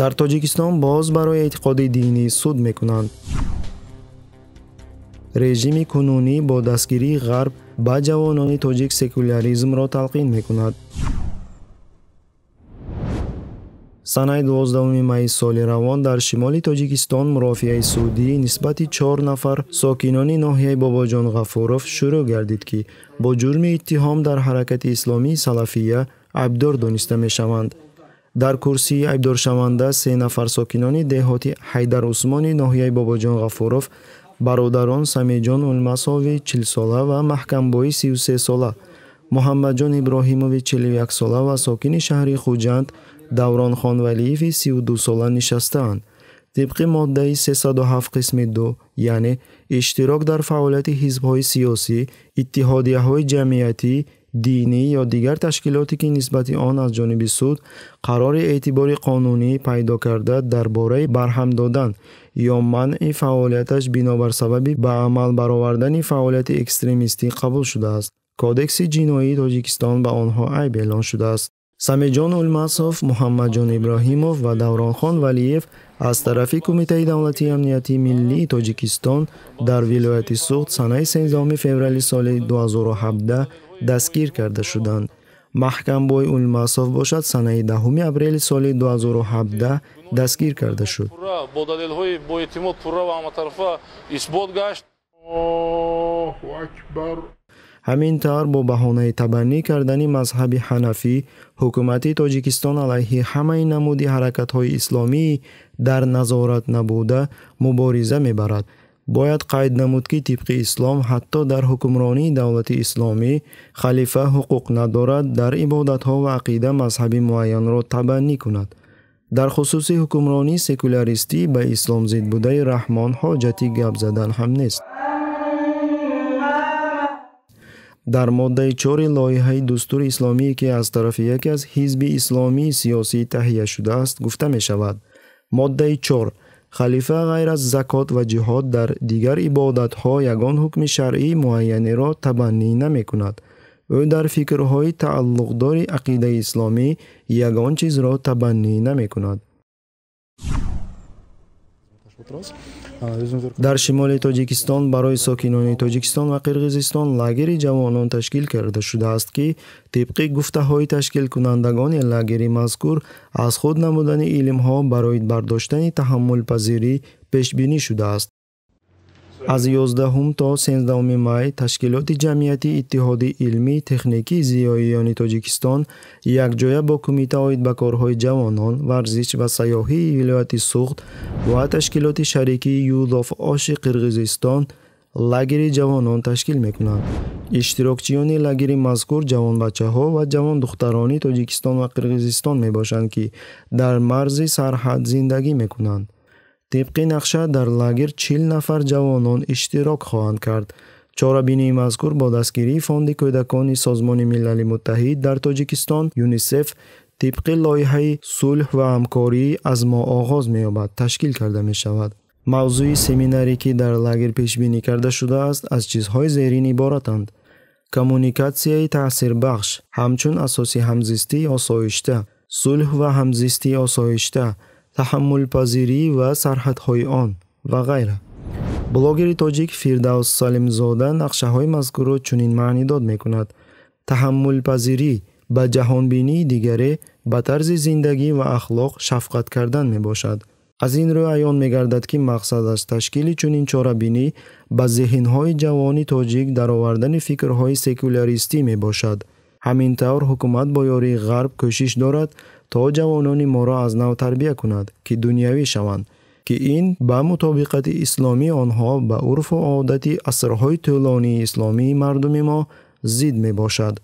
дар тоҷикистон боз барои эътиқоди динӣ суд мекунанд режими кунунӣ бо дастгирии ғарб ба ҷавонони тоҷик секуляризмро талқин мекунад санаи 12 майи соли равон дар шимоли тоҷикистон мурофиаи судӣ нисбати чор нафар сокинони ноҳияи бобоҷон ғафуров шурӯъ гардид ки бо ҷурми иттиҳом дар ҳаракати исломии салафия айбдор дониста мешаванд дар курсии айбдоршаванда се нафар сокинони деҳоти ҳайдар усмони ноҳияи бобоҷон ғафуров бародарон самеҷон улмасови чилсола ва маҳкамбои сисесола муҳаммадҷон иброҳимови чилуяксола ва сокини шаҳри хуҷанд давронхон валиеви сиюдусола нишастаанд тибқи моддаи 37 қисми ду яъне иштирок дар фаъолияти ҳизбҳои сиёсӣ иттиҳодияҳои ҷамъиятӣ динӣ ё дигар ташкилоте ки нисбати он аз ҷониби суд қарори эътибори қонунӣ пайдо карда дар бораи барҳам додан ё манъи фаъолияташ бинобар сабаби ба амал баровардани фаъолияти экстремистӣ қабул шудааст кодекси ҷиноии тоҷикистон ба онҳо айб эълон шудааст самеҷон улмасов муҳаммадҷон иброҳимов ва давронхон валиев аз тарафи кумитаи давлатии амнияти миллии тоҷикистон дар вилояти суғд санаи сенздаҳуми феврали соли 2017 дастгир карда шуданд маҳкамбой улмасов бошад санаи даҳуми апрели соли 2017 дастгир карда шуд бо далелҳои боэътимод пурра ва ҳаматарафа исбот гашт ҳамин тавр бо баҳонаи табаннӣ кардани мазҳаби ҳанафӣ ҳукумати тоҷикистон алайҳи ҳамаи намуди ҳаракатҳои исломӣ дар назорат набуда мубориза мебарад бояд қайд намуд ки тибқи ислом ҳатто дар ҳукмронии давлати исломӣ халифа ҳуқуқ надорад дар ибодатҳо ва ақида мазҳаби муайянро табаннӣ кунад дар хусуси ҳукмронии секуляристӣ ба исломзид будаи раҳмон ҳоҷати гап задан ҳам нест дар моддаи чори лоиҳаи дустури исломӣ ки аз тарафи яке аз ҳизби исломии сиёсӣ таҳия шудааст гуфта мешавад моддаи чор халифа ғайр аз закот ва ҷиҳод дар дигар ибодатҳо ягон ҳукми шаръии муайянеро табаннӣ намекунад ӯ дар фикрҳои тааллуқдори ақидаи исломӣ ягон чизро табаннӣ намекунад дар шимоли тоҷикистон барои сокинони тоҷикистон ва қирғизистон лагери ҷавонон ташкил карда шудааст ки тибқи гуфтаҳои ташкилкунандагони лагери мазкур аз худ намудани илмҳо барои бардоштани таҳаммулпазирӣ пешбинӣ шудааст аз 11 то 13 май ташкилоти ҷамъияти иттиҳоди илмии техникии зиёиёни тоҷикистон якҷоя бо кумита оид ба корҳои ҷавонон варзиш ва сайёҳии вилояти суғд ва ташкилоти шарикии юдоф оши қирғизистон лагери ҷавонон ташкил мекунанд иштирокчиёни лагери мазкур ҷавонбачаҳо ва ҷавондухтарони тоҷикистон ва қирғизистон мебошанд ки дар марзи сарҳад зиндагӣ мекунанд тибқи нақша дар лагер чил нафар ҷавонон иштирок хоҳанд кард чорабинии мазкур бо дастгирии фонди кӯдакони созмони милали муттаҳид дар тоҷикистон юнисеф тибқи лоиҳаи сулҳ ва ҳамкорӣ аз мо оғоз меёбад ташкил карда мешавад мавзӯи семинаре ки дар лагер пешбинӣ карда шудааст аз чизҳои зерин иборатанд коммуникатсияи таъсирбахш ҳамчун асоси ҳамзистии осоишта сулҳ ва ҳамзистии осоишта таҳаммулпазирӣ ва сарҳадҳои он ва ғайра блогери тоҷик фирдаус салимзода нақшаҳои мазкурро чунин маънидод мекунад таҳаммулпазирӣ ба ҷаҳонбинии дигаре ба тарзи зиндагӣ ва ахлоқ шафқат кардан мебошад аз ин рӯ аён мегардад ки мақсад аз ташкили чунин чорабинӣ ба зеҳнҳои ҷавони тоҷик даровардани фикрҳои секуляристӣ мебошад ҳамин тавр ҳукумат бо ёрии ғарб кӯшиш дорад то ҷавонони моро аз нав тарбия кунад ки дунявӣ шаванд ки ин ба мутобиқати исломӣ онҳо ба урфу одати асрҳои тӯлонии исломии мардуми мо зид мебошад